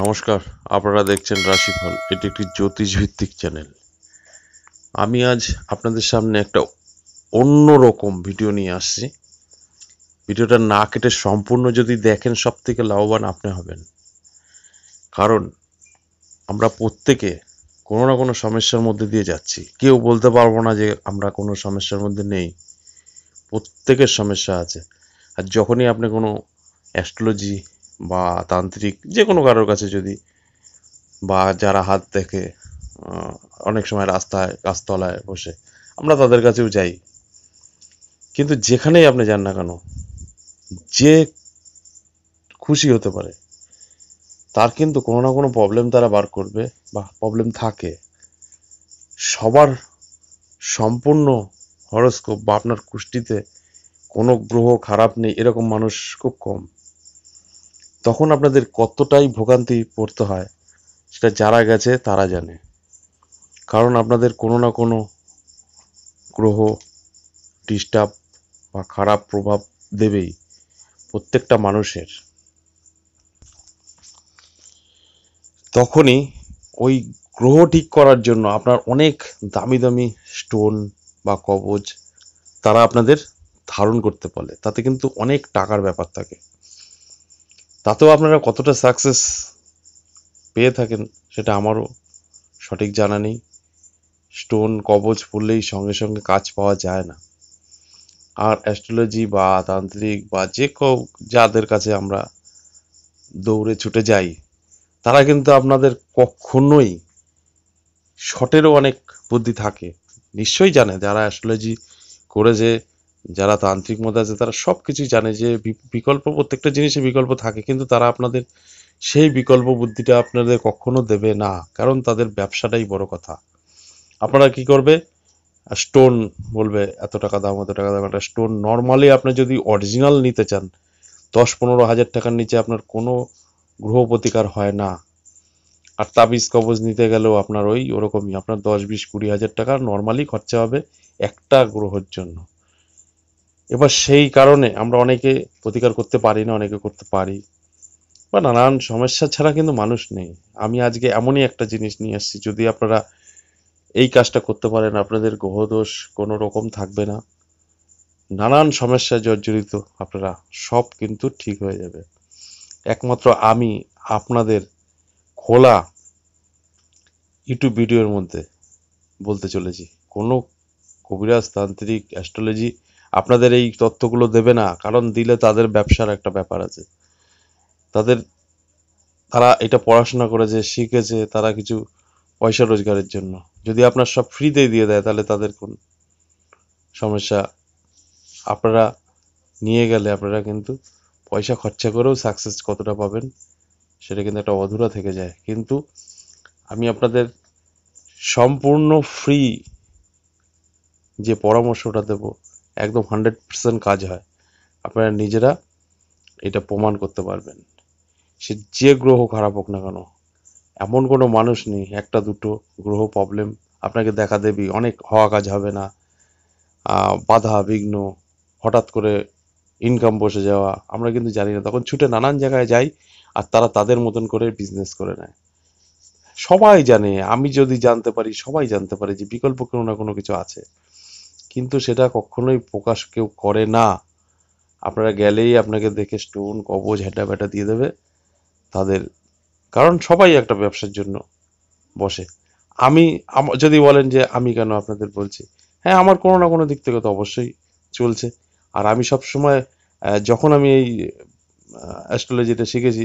নমস্কার আপনারা দেখছেন রাশিফল এটি একটি জ্যোতিষ ভিত্তিক চ্যানেল আমি আজ আপনাদের সামনে একটা অন্য রকম ভিডিও নিয়ে আসছি ভিডিওটা না কেটে সম্পূর্ণ যদি দেখেন সব থেকে লাভবান আপনি হবেন কারণ আমরা প্রত্যেকে কোনো না কোনো সমস্যার মধ্যে দিয়ে যাচ্ছি কেউ বলতে পারবো না যে আমরা কোনো সমস্যার মধ্যে নেই প্রত্যেকের সমস্যা আছে আর যখনই আপনি কোনো অ্যাস্ট্রোলজি বা তান্ত্রিক যে কোনো কারোর কাছে যদি বা যারা হাত দেখে অনেক সময় রাস্তায় গাছতলায় বসে আমরা তাদের কাছেও যাই কিন্তু যেখানেই আপনি যান না কেন যে খুশি হতে পারে তার কিন্তু কোনো না কোনো প্রবলেম তারা বার করবে বা প্রবলেম থাকে সবার সম্পূর্ণ হরস্কোপ বা আপনার কুষ্টিতে কোনো গ্রহ খারাপ নেই এরকম মানুষ খুব কম তখন আপনাদের কতটাই ভোগান্তি পড়তে হয় সেটা যারা গেছে তারা জানে কারণ আপনাদের কোনো না কোনো গ্রহ ডিস্টার্ব বা খারাপ প্রভাব দেবেই প্রত্যেকটা মানুষের তখনই ওই গ্রহ ঠিক করার জন্য আপনার অনেক দামি দামি স্টোন বা কবজ তারা আপনাদের ধারণ করতে পারে তাতে কিন্তু অনেক টাকার ব্যাপার থাকে তাতেও আপনারা কতটা সাকসেস পেয়ে থাকেন সেটা আমারও সঠিক জানা নেই স্টোন কবচ পড়লেই সঙ্গে সঙ্গে কাজ পাওয়া যায় না আর অ্যাস্ট্রোলজি বা তান্ত্রিক বা যে যাদের কাছে আমরা দৌড়ে ছুটে যাই তারা কিন্তু আপনাদের কখনোই শটেরও অনেক বুদ্ধি থাকে নিশ্চয়ই জানে যারা অ্যাস্ট্রোলজি করে যে যারা তান্ত্রিক মধ্যে আছে তারা সব কিছুই জানে যে বিকল্প প্রত্যেকটা জিনিসে বিকল্প থাকে কিন্তু তারা আপনাদের সেই বিকল্প বুদ্ধিটা আপনাদের কখনো দেবে না কারণ তাদের ব্যবসাটাই বড় কথা আপনারা কি করবে স্টোন বলবে এত টাকা দাম এত টাকা দাম একটা স্টোন নর্মালি আপনি যদি অরিজিনাল নিতে চান দশ পনেরো হাজার টাকার নিচে আপনার কোনো গ্রহ প্রতিকার হয় না আর তাবিজ কবজ নিতে গেলেও আপনার ওই ওরকমই আপনার দশ বিশ কুড়ি হাজার টাকা নর্মালি খরচা হবে একটা গ্রহর জন্য এবার সেই কারণে আমরা অনেকে প্রতিকার করতে পারি না অনেকে করতে পারি বা নানান সমস্যা ছাড়া কিন্তু মানুষ নেই আমি আজকে এমনই একটা জিনিস নিয়ে আসছি যদি আপনারা এই কাজটা করতে পারেন আপনাদের গ্রহদোষ কোনো রকম থাকবে না নানান সমস্যায় জর্জরিত আপনারা সব কিন্তু ঠিক হয়ে যাবে একমাত্র আমি আপনাদের খোলা ইউটিউব ভিডিওর মধ্যে বলতে চলেছি কোনো কবিরাজ তান্ত্রিক অ্যাস্ট্রোলজি আপনাদের এই তথ্যগুলো দেবে না কারণ দিলে তাদের ব্যবসার একটা ব্যাপার আছে তাদের তারা এটা পড়াশোনা করেছে শিখেছে তারা কিছু পয়সা রোজগারের জন্য যদি আপনার সব ফ্রিতে দিয়ে দেয় তাহলে তাদের কোন সমস্যা আপনারা নিয়ে গেলে আপনারা কিন্তু পয়সা খরচা করেও সাকসেস কতটা পাবেন সেটা কিন্তু একটা অধুরা থেকে যায় কিন্তু আমি আপনাদের সম্পূর্ণ ফ্রি যে পরামর্শটা দেব একদম হান্ড্রেড পার্সেন্ট কাজ হয় আপনারা নিজেরা এটা প্রমাণ করতে পারবেন সে যে গ্রহ খারাপ হোক না কেন এমন কোনো মানুষ নেই একটা দুটো গ্রহ প্রবলেম আপনাকে দেখা দেবি অনেক হওয়া কাজ হবে না বাধা বিঘ্ন হঠাৎ করে ইনকাম বসে যাওয়া আমরা কিন্তু জানি না তখন ছুটে নানান জায়গায় যাই আর তারা তাদের মতন করে বিজনেস করে নেয় সবাই জানে আমি যদি জানতে পারি সবাই জানতে পারে যে বিকল্প কোনো না কোনো কিছু আছে কিন্তু সেটা কখনোই প্রকাশ কেউ করে না আপনারা গেলেই আপনাকে দেখে স্টোন কবজ হ্যাঁটা ব্যাটা দিয়ে দেবে তাদের কারণ সবাই একটা ব্যবসার জন্য বসে আমি যদি বলেন যে আমি কেন আপনাদের বলছি হ্যাঁ আমার কোনো না কোনো দিক থেকে তো অবশ্যই চলছে আর আমি সব সময় যখন আমি এই অ্যাস্ট্রোলজিটা শিখেছি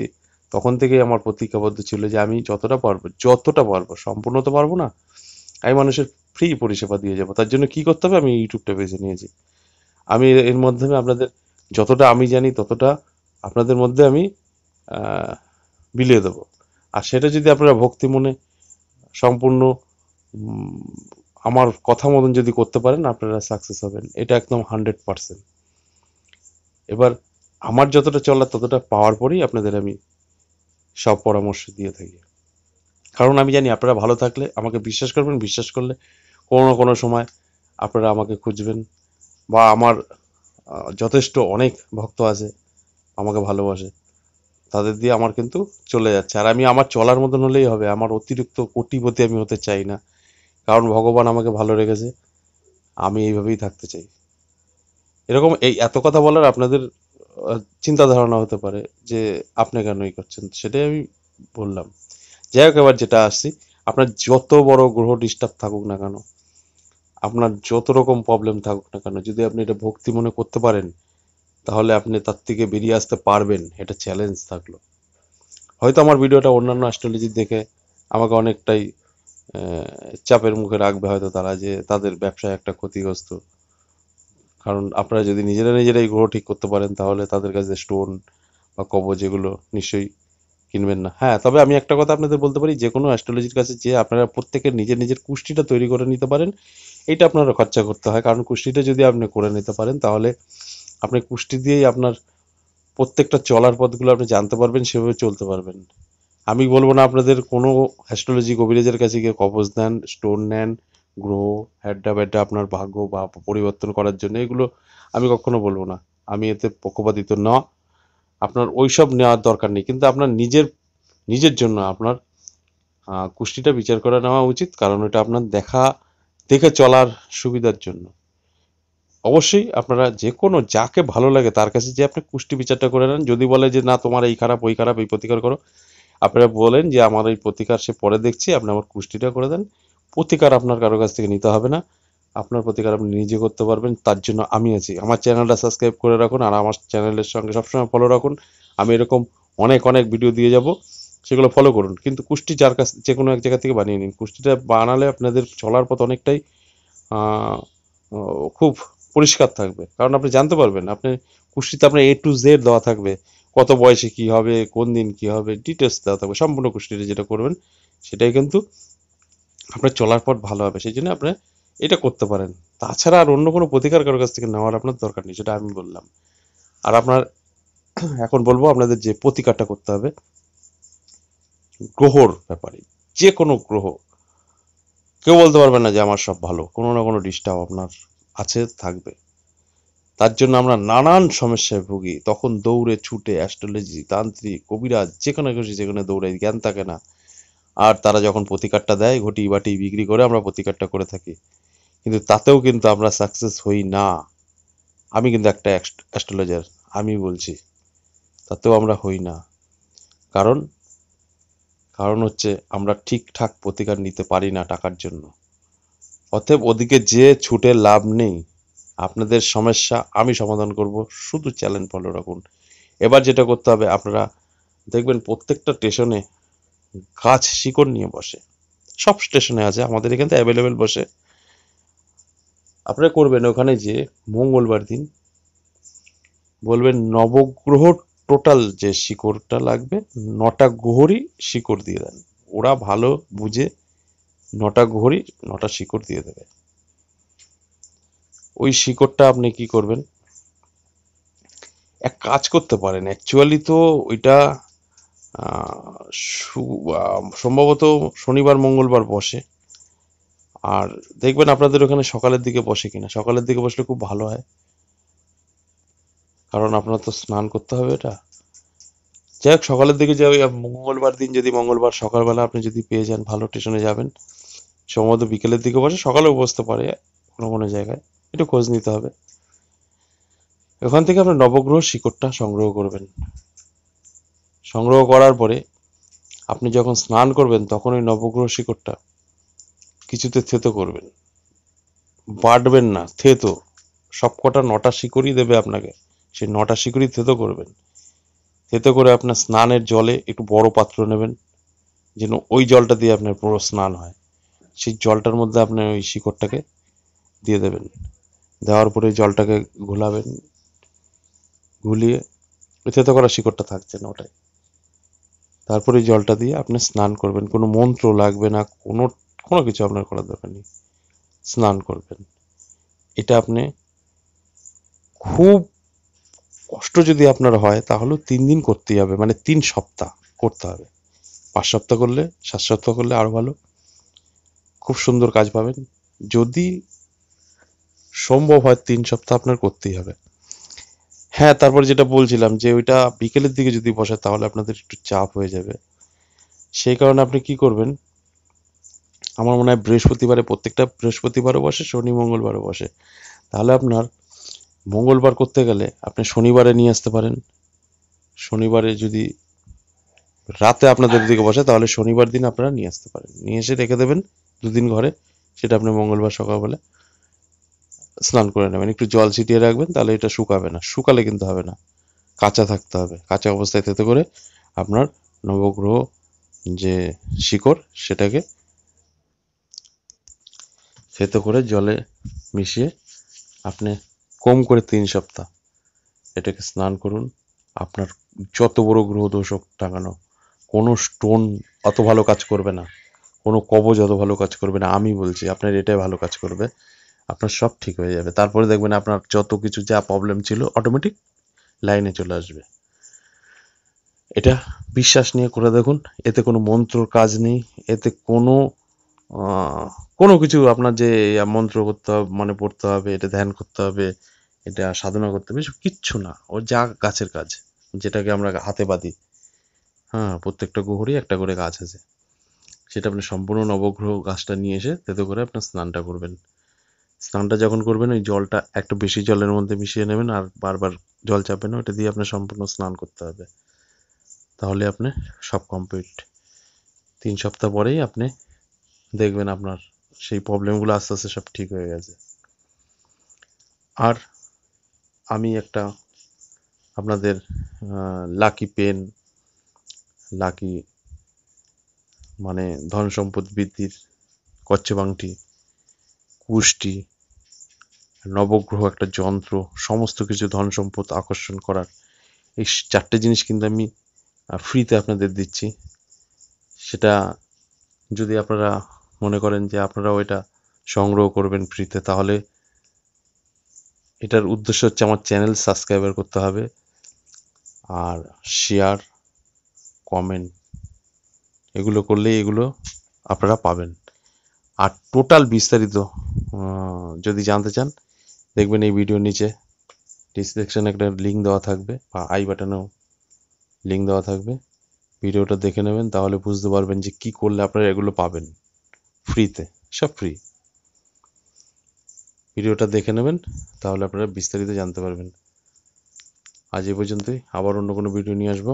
তখন থেকেই আমার প্রতিজ্ঞাবদ্ধ ছিল যে আমি যতটা পারবো যতটা পারবো সম্পূর্ণ তো পারবো না আমি মানুষের ফ্রি পরিষেবা দিয়ে যাব তার জন্য কি করতে হবে আমি ইউটিউবটা বেছে নিয়েছি আমি এর মাধ্যমে আপনাদের যতটা আমি জানি ততটা আপনাদের মধ্যে আমি বিলিয়ে দেব আর সেটা যদি আপনারা ভক্তি মনে সম্পূর্ণ আমার কথা মতন যদি করতে পারেন আপনারা সাকসেস হবেন এটা একদম হান্ড্রেড পারসেন্ট এবার আমার যতটা চলার ততটা পাওয়ার পরেই আপনাদের আমি সব পরামর্শ দিয়ে থাকি কারণ আমি জানি আপনারা ভালো থাকলে আমাকে বিশ্বাস করবেন বিশ্বাস করলে কোনো না কোনো সময় আপনারা আমাকে খুঁজবেন বা আমার যথেষ্ট অনেক ভক্ত আছে আমাকে ভালোবাসে তাদের দিয়ে আমার কিন্তু চলে যাচ্ছে আর আমি আমার চলার মতন হলেই হবে আমার অতিরিক্ত কোটিপতি আমি হতে চাই না কারণ ভগবান আমাকে ভালো রেখেছে আমি এইভাবেই থাকতে চাই এরকম এই এত কথা বলার আপনাদের চিন্তা ধারণা হতে পারে যে আপনি কেন এই করছেন সেটাই আমি বললাম যাই হোক এবার যেটা আসছি আপনার যত বড় গ্রহ ডিস্টার্ব থাকুক না কেন আপনার যত রকম প্রবলেম থাকুক না কেন যদি আপনি এটা ভক্তি মনে করতে পারেন তাহলে আপনি তার থেকে বেরিয়ে আসতে পারবেন এটা চ্যালেঞ্জ থাকলো হয়তো আমার ভিডিওটা অন্যান্য অ্যাস্ট্রোলজি দেখে আমাকে অনেকটাই চাপের মুখে রাখবে হয়তো তারা যে তাদের ব্যবসায় একটা ক্ষতিগ্রস্ত কারণ আপনারা যদি নিজেরা নিজেরাই গ্রহ ঠিক করতে পারেন তাহলে তাদের কাছে স্টোন বা কবজ এগুলো নিশ্চয়ই কিনবেন না হ্যাঁ তবে আমি একটা কথা আপনাদের বলতে পারি যে কোনো অ্যাস্ট্রোলজির কাছে যে আপনারা প্রত্যেকের নিজের নিজের কুষ্টিটা তৈরি করে নিতে পারেন এটা আপনারা খরচা করতে হয় কারণ কুষ্টিটা যদি আপনি করে নিতে পারেন তাহলে আপনি কুষ্টি দিয়েই আপনার প্রত্যেকটা চলার পথগুলো আপনি জানতে পারবেন সেভাবে চলতে পারবেন আমি বলবো না আপনাদের কোনো অ্যাস্ট্রোলজি কবিরাজের কাছে গিয়ে কবজ নেন স্টোন নেন গ্রহ হ্যাড্ডা ব্যাড্ডা আপনার ভাগ্য বা পরিবর্তন করার জন্য এগুলো আমি কখনো বলবো না আমি এতে পক্ষপাতিত না আপনার ওইসব নেওয়ার দরকার নেই কিন্তু আপনার নিজের নিজের জন্য আপনার কুষ্টিটা বিচার করে নেওয়া উচিত কারণ এটা আপনার দেখা দেখে চলার সুবিধার জন্য অবশ্যই আপনারা যে কোনো যাকে ভালো লাগে তার কাছে যে আপনি কুষ্টি বিচারটা করে নেন যদি বলে যে না তোমার এই খারাপ ওই খারাপ এই প্রতিকার করো আপনারা বলেন যে আমার এই প্রতিকার সে পরে দেখছি আপনি আমার কুষ্টিটা করে দেন প্রতিকার আপনার কারো কাছ থেকে নিতে হবে না আপনার প্রতিকার আপনি নিজে করতে পারবেন তার জন্য আমি আছি আমার চ্যানেলটা সাবস্ক্রাইব করে রাখুন আর আমার চ্যানেলের সঙ্গে সবসময় ফলো রাখুন আমি এরকম অনেক অনেক ভিডিও দিয়ে যাব সেগুলো ফলো করুন কিন্তু কুষ্টি যার কাছ যে কোনো এক জায়গা থেকে বানিয়ে নিন কুষ্টিটা বানালে আপনাদের চলার পথ অনেকটাই খুব পরিষ্কার থাকবে কারণ আপনি জানতে পারবেন আপনি কুষ্টিতে আপনার এ টু জেড দেওয়া থাকবে কত বয়সে কি হবে কোন দিন কি হবে ডিটেলস দেওয়া থাকবে সম্পূর্ণ কুষ্টিটা যেটা করবেন সেটাই কিন্তু আপনার চলার পথ ভালো হবে সেই জন্য আপনার এটা করতে পারেন তাছাড়া আর অন্য কোনো প্রতিকার কারোর কাছ থেকে নেওয়ার আপনার দরকার নেই সেটা আমি বললাম আর আপনার এখন বলবো আপনাদের যে প্রতিকারটা করতে হবে গ্রহর ব্যাপারে যে কোনো গ্রহ কেউ বলতে পারবে না যে আমার সব ভালো কোনো না কোনো ডিস্টার্ব আপনার আছে থাকবে তার জন্য আমরা নানান সমস্যায় ভুগি তখন দৌড়ে ছুটে অ্যাস্ট্রোলজি তান্ত্রিক কবিরাজ যেখানে খুশি যেখানে দৌড়ে জ্ঞান থাকে না আর তারা যখন প্রতিকারটা দেয় ঘটি বাটি বিক্রি করে আমরা প্রতিকারটা করে থাকি কিন্তু তাতেও কিন্তু আমরা সাকসেস হই না আমি কিন্তু একটা অ্যাস্ট্রোলজার আমি বলছি তাতেও আমরা হই না কারণ কারণ হচ্ছে আমরা ঠিকঠাক প্রতিকার নিতে পারি না টাকার জন্য অতএব ওদিকে যে ছুটে লাভ নেই আপনাদের সমস্যা আমি সমাধান করব শুধু চ্যালেঞ্জ ফলো রাখুন এবার যেটা করতে হবে আপনারা দেখবেন প্রত্যেকটা স্টেশনে গাছ শিকড় নিয়ে বসে সব স্টেশনে আছে আমাদের এখানে অ্যাভেলেবেল বসে আপনারা করবেন ওখানে যে মঙ্গলবার দিন বলবেন নবগ্রহ টোটাল যে শিকড়টা লাগবে নটা গহরি শিকড় দিয়ে দেন ওরা ভালো বুঝে নটা গহরি নটা শিকড় দিয়ে দেবে ওই শিকড়টা আপনি কি করবেন এক কাজ করতে পারেন অ্যাকচুয়ালি তো ওইটা সম্ভবত শনিবার মঙ্গলবার বসে আর দেখবেন আপনাদের ওখানে সকালের দিকে বসে কিনা সকালের দিকে বসলে খুব ভালো হয় কারণ আপনার তো স্নান করতে হবে এটা যাই হোক সকালের দিকে যে মঙ্গলবার দিন যদি মঙ্গলবার সকালবেলা আপনি যদি পেয়ে যান ভালো স্টেশনে যাবেন সম্ভবত বিকেলের দিকে বসে সকালেও বসতে পারে কোনো কোনো জায়গায় একটু খোঁজ নিতে হবে ওখান থেকে আপনার নবগ্রহ শিকড়টা সংগ্রহ করবেন সংগ্রহ করার পরে আপনি যখন স্নান করবেন তখন ওই নবগ্রহ শিকড়টা কিছুতে থেতো করবেন বাটবেন না থেতো সবকটা নটা শিকড়ই দেবে আপনাকে সেই নটা শিকড়ি থেতো করবেন থেতো করে আপনার স্নানের জলে একটু বড় পাত্র নেবেন যেন ওই জলটা দিয়ে আপনার পুরো স্নান হয় সেই জলটার মধ্যে আপনি ওই শিকড়টাকে দিয়ে দেবেন দেওয়ার পরে জলটাকে ঘোলাবেন ঘুলিয়ে ওই থেতো করা শিকড়টা থাকছে না ওটাই তারপরে জলটা দিয়ে আপনি স্নান করবেন কোনো মন্ত্র লাগবে না কোনো কোনো কিছু আপনার করার দরকার নেই স্নান করবেন এটা আপনি খুব কষ্ট যদি আপনার হয় তাহলেও তিন দিন করতেই হবে মানে তিন সপ্তাহ করতে হবে পাঁচ সপ্তাহ করলে সাত সপ্তাহ করলে আরও ভালো খুব সুন্দর কাজ পাবেন যদি সম্ভব হয় তিন সপ্তাহ আপনার করতেই হবে হ্যাঁ তারপর যেটা বলছিলাম যে ওইটা বিকেলের দিকে যদি বসে তাহলে আপনাদের একটু চাপ হয়ে যাবে সেই কারণে আপনি কি করবেন আমার মনে হয় বৃহস্পতিবারে প্রত্যেকটা বৃহস্পতিবারও বসে শনি মঙ্গলবারও বসে তাহলে আপনার মঙ্গলবার করতে গেলে আপনি শনিবারে নিয়ে আসতে পারেন শনিবারে যদি রাতে আপনাদের দিকে বসে তাহলে শনিবার দিন আপনারা নিয়ে আসতে পারেন নিয়ে এসে রেখে দেবেন দুদিন ঘরে সেটা আপনি মঙ্গলবার বলে স্নান করে নেবেন একটু জল ছিটিয়ে রাখবেন তাহলে এটা শুকাবে না শুকালে কিন্তু হবে না কাঁচা থাকতে হবে কাঁচা অবস্থায় তেতে করে আপনার নবগ্রহ যে শিকড় সেটাকে থেতো করে জলে মিশিয়ে আপনি কম করে তিন সপ্তাহ এটাকে স্নান করুন আপনার যত বড় গ্রহ দোষ হোক টাঙানো কোনো স্টোন অত ভালো কাজ করবে না কোনো কবজ অত ভালো কাজ করবে না আমি বলছি আপনার এটাই ভালো কাজ করবে আপনার সব ঠিক হয়ে যাবে তারপরে দেখবেন আপনার যত কিছু যা প্রবলেম ছিল অটোমেটিক লাইনে চলে আসবে এটা বিশ্বাস নিয়ে করে দেখুন এতে কোনো মন্ত্রর কাজ নেই এতে কোনো কোনো কিছু আপনার যে মন্ত্র করতে হবে মানে পড়তে হবে এটা ধ্যান করতে হবে এটা সাধনা করতে হবে কিচ্ছু না ও যা গাছের কাজ যেটাকে আমরা হাতে বাঁধি হ্যাঁ প্রত্যেকটা গ্রহরই একটা করে গাছ আছে সেটা আপনি সম্পূর্ণ নবগ্রহ গাছটা নিয়ে এসে তেতে করে আপনার স্নানটা করবেন স্নানটা যখন করবেন ওই জলটা একটু বেশি জলের মধ্যে মিশিয়ে নেবেন আর বারবার জল চাপেন ওটা দিয়ে আপনার সম্পূর্ণ স্নান করতে হবে তাহলে আপনি সব কমপ্লিট তিন সপ্তাহ পরেই আপনি দেখবেন আপনার সেই প্রবলেমগুলো আস্তে আস্তে সব ঠিক হয়ে গেছে আর আমি একটা আপনাদের লাকি পেন লাকি মানে ধন সম্পদ বৃদ্ধির কচ্ছবাংটি কুষ্টি নবগ্রহ একটা যন্ত্র সমস্ত কিছু ধন সম্পদ আকর্ষণ করার এই চারটে জিনিস কিন্তু আমি ফ্রিতে আপনাদের দিচ্ছি সেটা যদি আপনারা মনে করেন যে আপনারাও এটা সংগ্রহ করবেন ফ্রিতে তাহলে এটার উদ্দেশ্য হচ্ছে আমার চ্যানেল সাবস্ক্রাইবার করতে হবে আর শেয়ার কমেন্ট এগুলো করলে এগুলো আপনারা পাবেন আর টোটাল বিস্তারিত যদি জানতে চান দেখবেন এই ভিডিওর নিচে ডিসক্রিপশানে একটা লিঙ্ক দেওয়া থাকবে বা আই বাটনেও লিঙ্ক দেওয়া থাকবে ভিডিওটা দেখে নেবেন তাহলে বুঝতে পারবেন যে কি করলে আপনারা এগুলো পাবেন ফ্রিতে সব ফ্রি ভিডিওটা দেখে নেবেন তাহলে আপনারা বিস্তারিত জানতে পারবেন আজ এ পর্যন্তই আবার অন্য কোনো ভিডিও নিয়ে আসবো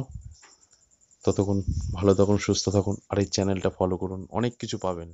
ততক্ষণ ভালো থাকুন সুস্থ থাকুন আর এই চ্যানেলটা ফলো করুন অনেক কিছু পাবেন